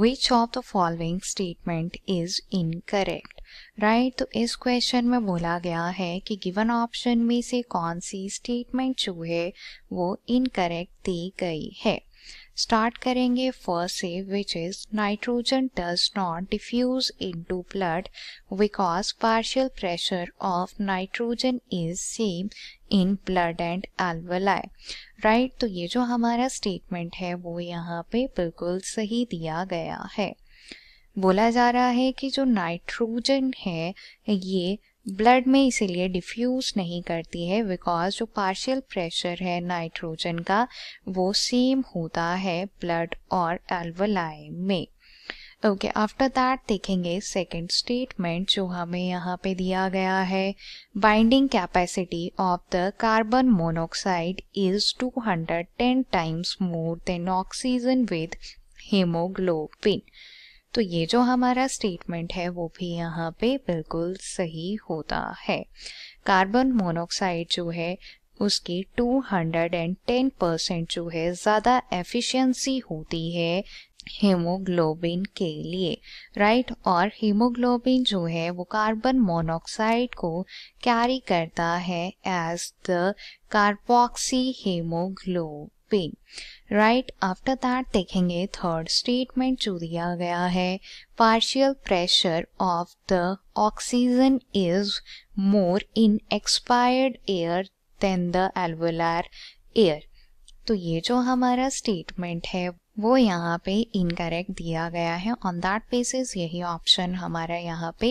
which of the following statement is incorrect right तो इस question में बोला गया है कि गिवन ऑप्शन में से कौन सी स्टेटमेंट जो है वो इनकरेक्ट दी गई है स्टार्ट करेंगे फर्स्ट से which is nitrogen does not diffuse into blood because partial pressure of nitrogen is same in blood and alveoli right तो ये जो हमारा स्टेटमेंट है वो यहाँ पे बिल्कुल सही दिया गया है बोला जा रहा है कि जो नाइट्रोजन है ये ब्लड में इसीलिए डिफ्यूज नहीं करती है बिकॉज जो पार्शियल प्रेशर है नाइट्रोजन का वो सेम होता है ब्लड और एल्वलाई में ओके आफ्टर दैट देखेंगे सेकंड स्टेटमेंट जो हमें यहाँ पे दिया गया है binding capacity of the carbon monoxide is 210 times more than oxygen with haemoglobin तो ये जो हमारा स्टेटमेंट है वो भी यहाँ पे बिल्कुल सही होता है कार्बन मोनोक्साइड जो है उसकी 210 परसेंट जो है ज़्यादा एफिशिएंसी होती है हीमोग्लोबिन के लिए राइट और हीमोग्लोबिन जो है वो कार्बन मोनोक्साइड को कैरी करता है एज द कार्बोक्सी हीमोग्लोब पे राइट आफ्टर दैट देखेंगे थर्ड स्टेटमेंट जो दिया गया है partial pressure of the oxygen is more in expired air than the alveolar air तो ये जो हमारा स्टेटमेंट है वो यहाँ पे इनकरेक्ट दिया गया है ऑन दैट बेसिस यही ऑप्शन हमारा यहाँ पे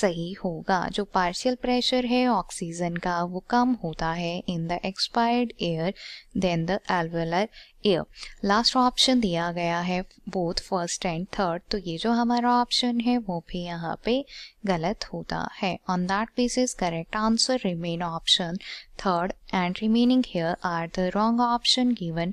सही होगा जो पार्शियल प्रेशर है ऑक्सीजन का वो कम होता है in the expired air than the alveolar air last option दिया गया है बोथ फर्स्ट एंड थर्ड तो ये जो हमारा ऑप्शन है वो भी यहाँ पे गलत होता है on that basis correct answer remain option third and remaining here are the wrong option given